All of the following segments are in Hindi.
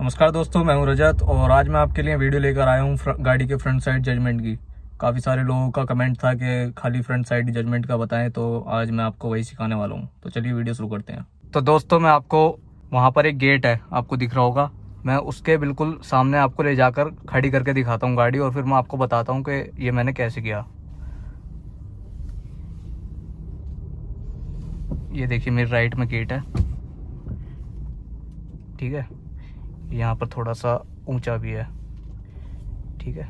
नमस्कार दोस्तों मैं हूं रजत और आज मैं आपके लिए वीडियो लेकर आया हूं गाड़ी के फ्रंट साइड जजमेंट की काफ़ी सारे लोगों का कमेंट था कि खाली फ्रंट साइड जजमेंट का बताएं तो आज मैं आपको वही सिखाने वाला हूं तो चलिए वीडियो शुरू करते हैं तो दोस्तों मैं आपको वहां पर एक गेट है आपको दिख रहा होगा मैं उसके बिल्कुल सामने आपको ले जाकर खड़ी करके दिखाता हूँ गाड़ी और फिर मैं आपको बताता हूँ कि ये मैंने कैसे किया ये देखिए मेरे राइट में गेट है ठीक है यहाँ पर थोड़ा सा ऊंचा भी है ठीक है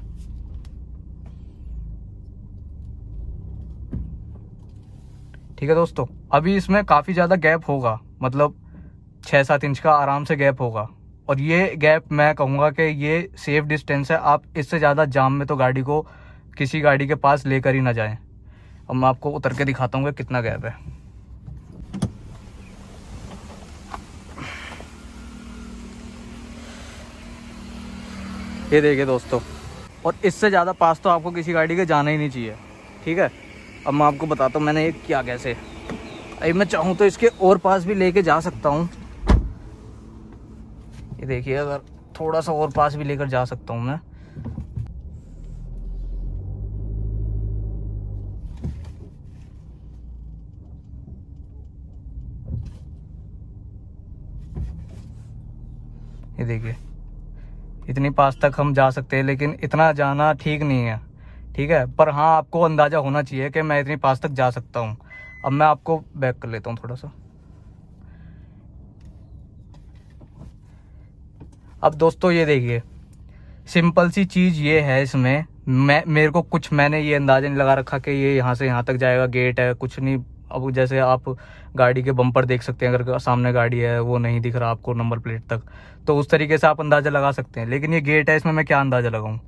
ठीक है दोस्तों अभी इसमें काफ़ी ज़्यादा गैप होगा मतलब छः सात इंच का आराम से गैप होगा और ये गैप मैं कहूँगा कि ये सेफ डिस्टेंस है आप इससे ज़्यादा जाम में तो गाड़ी को किसी गाड़ी के पास लेकर ही ना जाएं अब मैं आपको उतर के दिखाता हूँ कितना गैप है ये देखिए दोस्तों और इससे ज़्यादा पास तो आपको किसी गाड़ी के जाना ही नहीं चाहिए ठीक है अब मैं आपको बताता हूँ मैंने ये किया कैसे अभी मैं चाहूँ तो इसके और पास भी लेके जा सकता हूँ ये देखिए अगर थोड़ा सा और पास भी लेकर जा सकता हूँ मैं ये देखिए इतनी पास तक हम जा सकते हैं लेकिन इतना जाना ठीक नहीं है ठीक है पर हाँ आपको अंदाज़ा होना चाहिए कि मैं इतनी पास तक जा सकता हूँ अब मैं आपको बैक कर लेता हूँ थोड़ा सा अब दोस्तों ये देखिए सिंपल सी चीज़ ये है इसमें मैं मेरे को कुछ मैंने ये अंदाज़ा नहीं लगा रखा कि ये यहाँ से यहाँ तक जाएगा गेट है कुछ नहीं अब जैसे आप गाड़ी के बम्पर देख सकते हैं अगर सामने गाड़ी है वो नहीं दिख रहा आपको नंबर प्लेट तक तो उस तरीके से आप अंदाज़ा लगा सकते हैं लेकिन ये गेट है इसमें मैं क्या अंदाज़ा लगाऊँ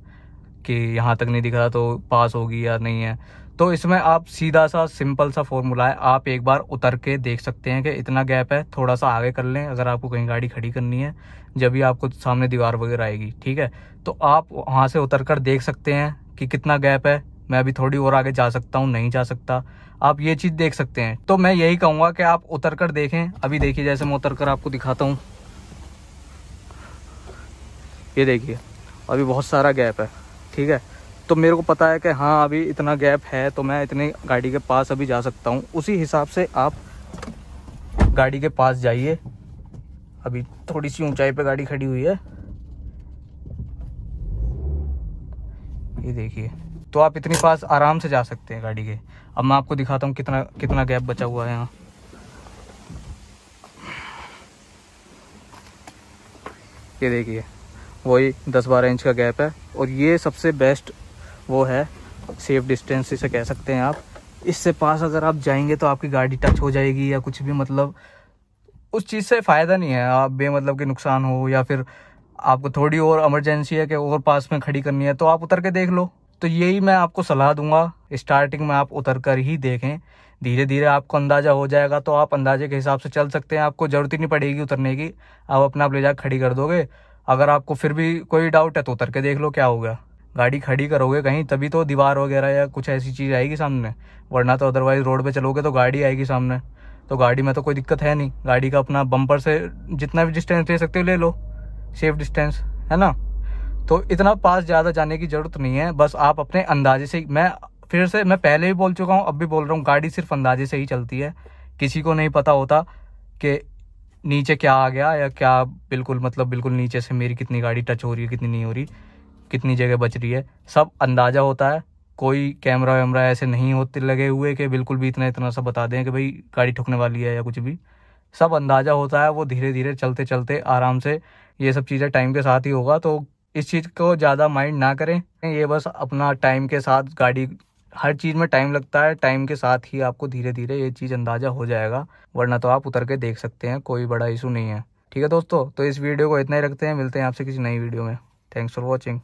कि यहाँ तक नहीं दिख रहा तो पास होगी या नहीं है तो इसमें आप सीधा सा सिंपल सा फॉर्मूला है आप एक बार उतर के देख सकते हैं कि इतना गैप है थोड़ा सा आगे कर लें अगर आपको कहीं गाड़ी खड़ी करनी है जब भी आपको सामने दीवार वगैरह आएगी ठीक है तो आप वहाँ से उतर कर देख सकते हैं कि कितना गैप है मैं अभी थोड़ी और आगे जा सकता हूँ नहीं जा सकता आप ये चीज़ देख सकते हैं तो मैं यही कहूँगा कि आप उतर कर देखें अभी देखिए जैसे मैं उतर कर आपको दिखाता हूँ ये देखिए अभी बहुत सारा गैप है ठीक है तो मेरे को पता है कि हाँ अभी इतना गैप है तो मैं इतनी गाड़ी के पास अभी जा सकता हूँ उसी हिसाब से आप गाड़ी के पास जाइए अभी थोड़ी सी ऊंचाई पे गाड़ी खड़ी हुई है ये देखिए तो आप इतने पास आराम से जा सकते हैं गाड़ी के अब मैं आपको दिखाता हूँ कितना कितना गैप बचा हुआ है यहाँ ये देखिए वही दस बारह इंच का गैप है और ये सबसे बेस्ट वो है सेफ डिस्टेंस इसे कह सकते हैं आप इससे पास अगर आप जाएंगे तो आपकी गाड़ी टच हो जाएगी या कुछ भी मतलब उस चीज़ से फ़ायदा नहीं है आप बेमतलब के नुकसान हो या फिर आपको थोड़ी और इमरजेंसी है कि और पास में खड़ी करनी है तो आप उतर के देख लो तो यही मैं आपको सलाह दूंगा स्टार्टिंग में आप उतर कर ही देखें धीरे धीरे आपको अंदाज़ा हो जाएगा तो आप अंदाजे के हिसाब से चल सकते हैं आपको ज़रूरत ही नहीं पड़ेगी उतरने की आप अपना आप ले जा खड़ी कर दोगे अगर आपको फिर भी कोई डाउट है तो उतर के देख लो क्या होगा गाड़ी खड़ी करोगे कहीं तभी तो दीवार वगैरह या कुछ ऐसी चीज़ आएगी सामने वरना तो अदरवाइज़ रोड पर चलोगे तो गाड़ी आएगी सामने तो गाड़ी में तो कोई दिक्कत है नहीं गाड़ी का अपना बम्पर से जितना भी डिस्टेंस ले सकते हो ले लो सेफ डिस्टेंस है ना तो इतना पास ज़्यादा जाने की ज़रूरत नहीं है बस आप अपने अंदाजे से मैं फिर से मैं पहले भी बोल चुका हूँ अब भी बोल रहा हूँ गाड़ी सिर्फ अंदाजे से ही चलती है किसी को नहीं पता होता कि नीचे क्या आ गया या क्या बिल्कुल मतलब बिल्कुल नीचे से मेरी कितनी गाड़ी टच हो रही है कितनी नहीं हो रही कितनी जगह बच रही है सब अंदाज़ा होता है कोई कैमरा वैमरा ऐसे नहीं होते लगे हुए कि बिल्कुल भी इतना इतना सा बता दें कि भाई गाड़ी ठुकने वाली है या कुछ भी सब अंदाज़ा होता है वो धीरे धीरे चलते चलते आराम से ये सब चीज़ें टाइम के साथ ही होगा तो इस चीज़ को ज़्यादा माइंड ना करें ये बस अपना टाइम के साथ गाड़ी हर चीज़ में टाइम लगता है टाइम के साथ ही आपको धीरे धीरे ये चीज़ अंदाज़ा हो जाएगा वरना तो आप उतर के देख सकते हैं कोई बड़ा इशू नहीं है ठीक है दोस्तों तो इस वीडियो को इतना ही रखते हैं मिलते हैं आपसे किसी नई वीडियो में थैंक्स फॉर वॉचिंग